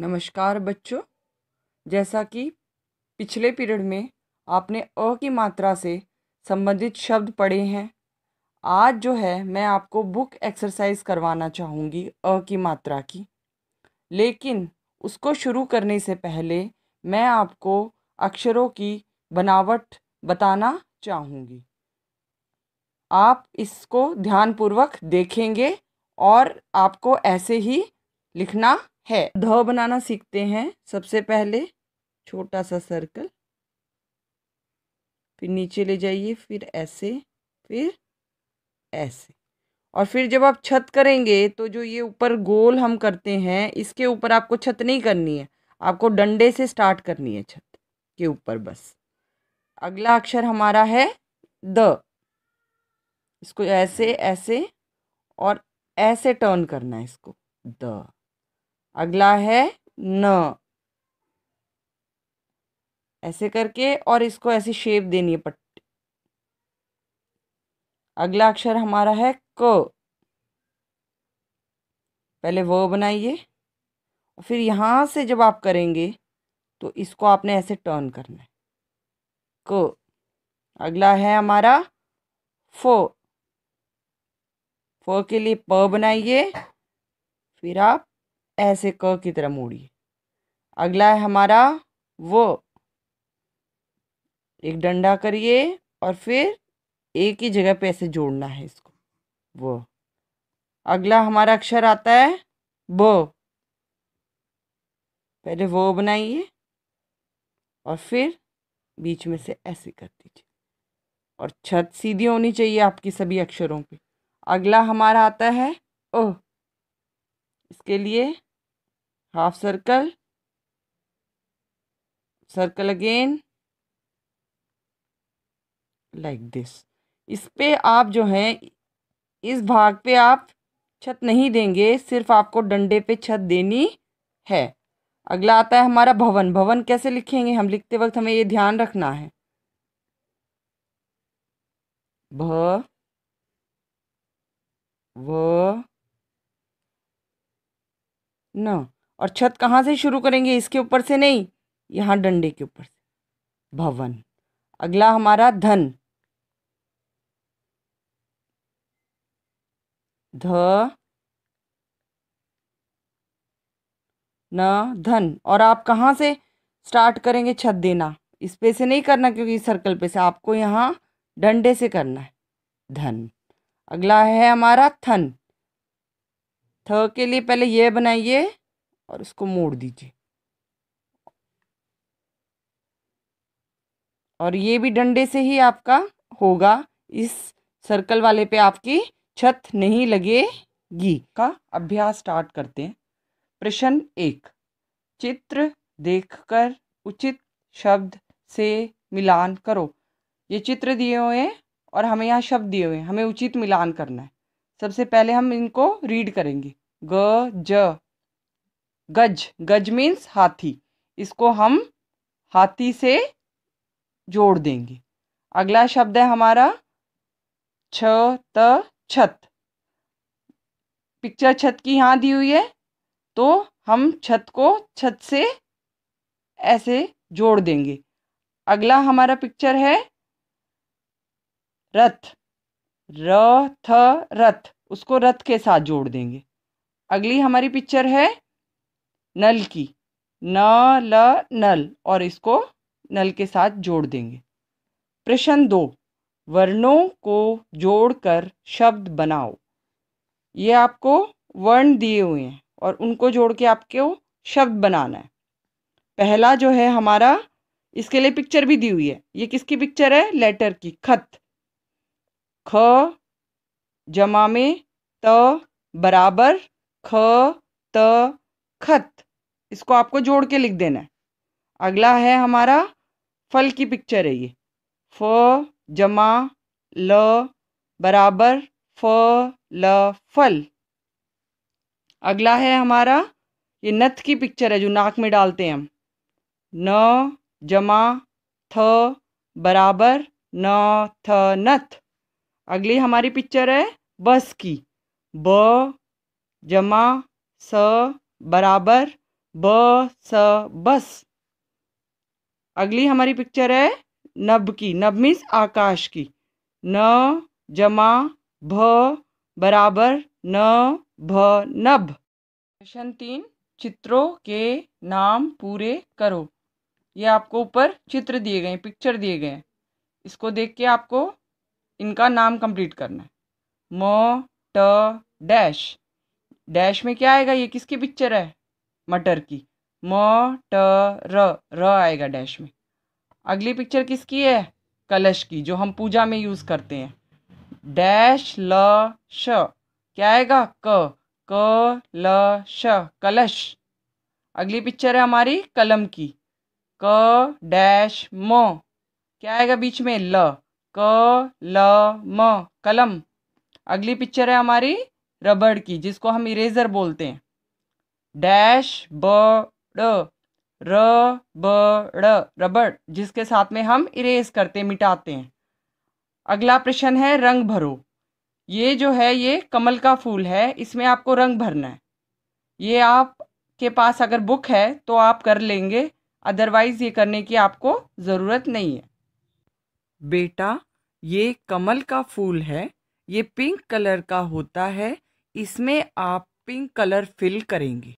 नमस्कार बच्चों जैसा कि पिछले पीरियड में आपने अ की मात्रा से संबंधित शब्द पढ़े हैं आज जो है मैं आपको बुक एक्सरसाइज करवाना चाहूँगी अ की मात्रा की लेकिन उसको शुरू करने से पहले मैं आपको अक्षरों की बनावट बताना चाहूँगी आप इसको ध्यानपूर्वक देखेंगे और आपको ऐसे ही लिखना है ध बनाना सीखते हैं सबसे पहले छोटा सा सर्कल फिर नीचे ले जाइए फिर ऐसे फिर ऐसे और फिर जब आप छत करेंगे तो जो ये ऊपर गोल हम करते हैं इसके ऊपर आपको छत नहीं करनी है आपको डंडे से स्टार्ट करनी है छत के ऊपर बस अगला अक्षर हमारा है द इसको ऐसे ऐसे और ऐसे टर्न करना है इसको द अगला है न ऐसे करके और इसको ऐसी शेप देनी है पट्टी अगला अक्षर हमारा है क पहले व बनाइए और फिर यहाँ से जब आप करेंगे तो इसको आपने ऐसे टर्न करना है क अगला है हमारा फो फो के लिए प बनाइए फिर आप ऐसे क की तरह मोड़िए अगला है हमारा वो एक डंडा करिए और फिर एक ही जगह पे ऐसे जोड़ना है इसको वो अगला हमारा अक्षर आता है वो पहले वो बनाइए और फिर बीच में से ऐसे कर दीजिए और छत सीधी होनी चाहिए आपकी सभी अक्षरों पे अगला हमारा आता है ओ इसके लिए half circle circle again like this इस पे आप जो है इस भाग पे आप छत नहीं देंगे सिर्फ आपको डंडे पे छत देनी है अगला आता है हमारा भवन भवन कैसे लिखेंगे हम लिखते वक्त हमें ये ध्यान रखना है भ व न और छत कहाँ से शुरू करेंगे इसके ऊपर से नहीं यहाँ डंडे के ऊपर से भवन अगला हमारा धन ध न धन और आप कहाँ से स्टार्ट करेंगे छत देना इस पे से नहीं करना क्योंकि सर्कल पे से आपको यहाँ डंडे से करना है धन अगला है हमारा थन थ के लिए पहले ये बनाइए और इसको मोड़ दीजिए और ये भी डंडे से ही आपका होगा इस सर्कल वाले पे आपकी छत नहीं लगेगी का अभ्यास स्टार्ट करते हैं प्रश्न एक चित्र देखकर उचित शब्द से मिलान करो ये चित्र दिए हुए हैं और हमें यहाँ शब्द दिए हुए हैं हमें उचित मिलान करना है सबसे पहले हम इनको रीड करेंगे ग ज गज गज मीन्स हाथी इसको हम हाथी से जोड़ देंगे अगला शब्द है हमारा छ त छत पिक्चर छत की यहाँ दी हुई है तो हम छत को छत से ऐसे जोड़ देंगे अगला हमारा पिक्चर है रथ र थ रथ उसको रथ के साथ जोड़ देंगे अगली हमारी पिक्चर है नल की न ल नल और इसको नल के साथ जोड़ देंगे प्रश्न दो वर्णों को जोड़कर शब्द बनाओ ये आपको वर्ण दिए हुए हैं और उनको जोड़ के आपको शब्द बनाना है पहला जो है हमारा इसके लिए पिक्चर भी दी हुई है ये किसकी पिक्चर है लेटर की खत ख जमा में त बराबर ख त खत इसको आपको जोड़ के लिख देना है अगला है हमारा फल की पिक्चर है ये फ जमा ल बराबर फ ल फल अगला है हमारा ये नथ की पिक्चर है जो नाक में डालते हैं हम न जमा थ बराबर न थ नथ अगली हमारी पिक्चर है बस की ब जमा स बराबर ब स बस अगली हमारी पिक्चर है नभ की नब मीन्स आकाश की न जमा भ बराबर न भ नभ क्वेश्चन तीन चित्रों के नाम पूरे करो ये आपको ऊपर चित्र दिए गए पिक्चर दिए गए इसको देख के आपको इनका नाम कंप्लीट करना है म ट डैश डैश में क्या आएगा ये किसकी पिक्चर है मटर की म ट र र आएगा डैश में अगली पिक्चर किसकी है कलश की जो हम पूजा में यूज़ करते हैं डैश ल श क्या आएगा क क ल श कलश अगली पिक्चर है हमारी कलम की क डैश म क्या आएगा बीच में ल क ल म कलम अगली पिक्चर है हमारी रबड़ की जिसको हम इरेज़र बोलते हैं डैश बड़ ड रबड़ जिसके साथ में हम इरेज करते मिटाते हैं अगला प्रश्न है रंग भरो ये जो है ये कमल का फूल है इसमें आपको रंग भरना है ये आप के पास अगर बुक है तो आप कर लेंगे अदरवाइज़ ये करने की आपको ज़रूरत नहीं है बेटा ये कमल का फूल है ये पिंक कलर का होता है इसमें आप पिंक कलर फिल करेंगे